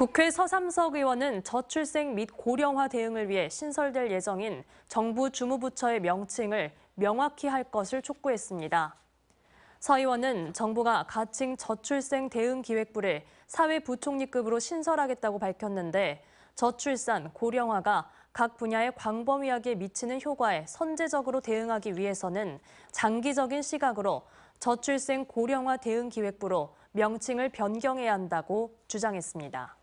국회 서삼석 의원은 저출생 및 고령화 대응을 위해 신설될 예정인 정부 주무부처의 명칭을 명확히 할 것을 촉구했습니다. 서 의원은 정부가 가칭 저출생 대응 기획부를 사회부총리급으로 신설하겠다고 밝혔는데 저출산, 고령화가 각 분야의 광범위하게 미치는 효과에 선제적으로 대응하기 위해서는 장기적인 시각으로 저출생 고령화 대응 기획부로 명칭을 변경해야 한다고 주장했습니다.